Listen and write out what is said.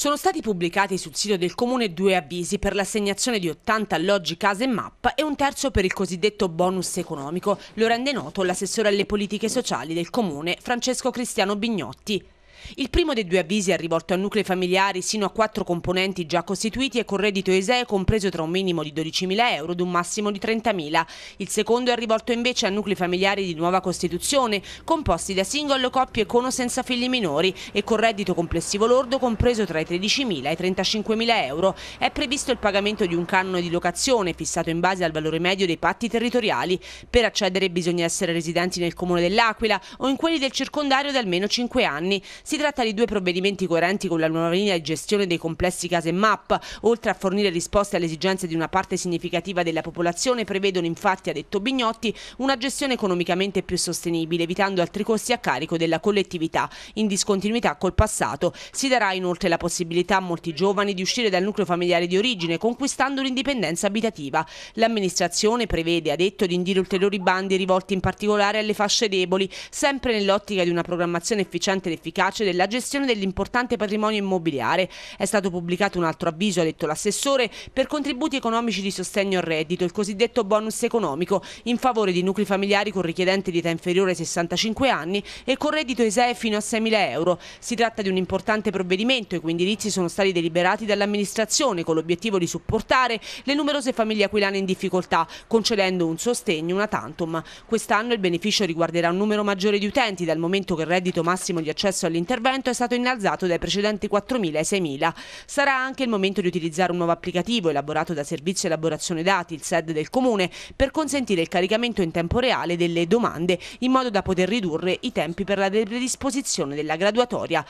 Sono stati pubblicati sul sito del comune due avvisi per l'assegnazione di 80 alloggi, case e mappa e un terzo per il cosiddetto bonus economico. Lo rende noto l'assessore alle politiche sociali del comune Francesco Cristiano Bignotti. Il primo dei due avvisi è rivolto a nuclei familiari sino a quattro componenti già costituiti e con reddito ESE compreso tra un minimo di 12.000 euro ed un massimo di 30.000. Il secondo è rivolto invece a nuclei familiari di nuova costituzione, composti da single, coppie con o senza figli minori e con reddito complessivo lordo compreso tra i 13.000 e i 35.000 euro. È previsto il pagamento di un canone di locazione fissato in base al valore medio dei patti territoriali. Per accedere bisogna essere residenti nel comune dell'Aquila o in quelli del circondario da almeno 5 anni. Si tratta di due provvedimenti coerenti con la nuova linea di gestione dei complessi case MAP. Oltre a fornire risposte alle esigenze di una parte significativa della popolazione, prevedono infatti, ha detto Bignotti, una gestione economicamente più sostenibile, evitando altri costi a carico della collettività. In discontinuità col passato si darà inoltre la possibilità a molti giovani di uscire dal nucleo familiare di origine, conquistando l'indipendenza abitativa. L'amministrazione prevede, ha detto, di indire ulteriori bandi rivolti in particolare alle fasce deboli, sempre nell'ottica di una programmazione efficiente ed efficace efficace della gestione dell'importante patrimonio immobiliare. È stato pubblicato un altro avviso, ha detto l'assessore, per contributi economici di sostegno al reddito, il cosiddetto bonus economico, in favore di nuclei familiari con richiedente di età inferiore ai 65 anni e con reddito ESEE fino a 6.000 euro. Si tratta di un importante provvedimento i cui indirizzi sono stati deliberati dall'amministrazione con l'obiettivo di supportare le numerose famiglie aquilane in difficoltà, concedendo un sostegno, una tantum. Quest'anno il beneficio riguarderà un numero maggiore di utenti, dal momento che il reddito massimo di accesso all'interno intervento è stato innalzato dai precedenti 4.000 ai 6.000. Sarà anche il momento di utilizzare un nuovo applicativo elaborato da Servizio Elaborazione Dati, il SED del Comune, per consentire il caricamento in tempo reale delle domande in modo da poter ridurre i tempi per la predisposizione della graduatoria.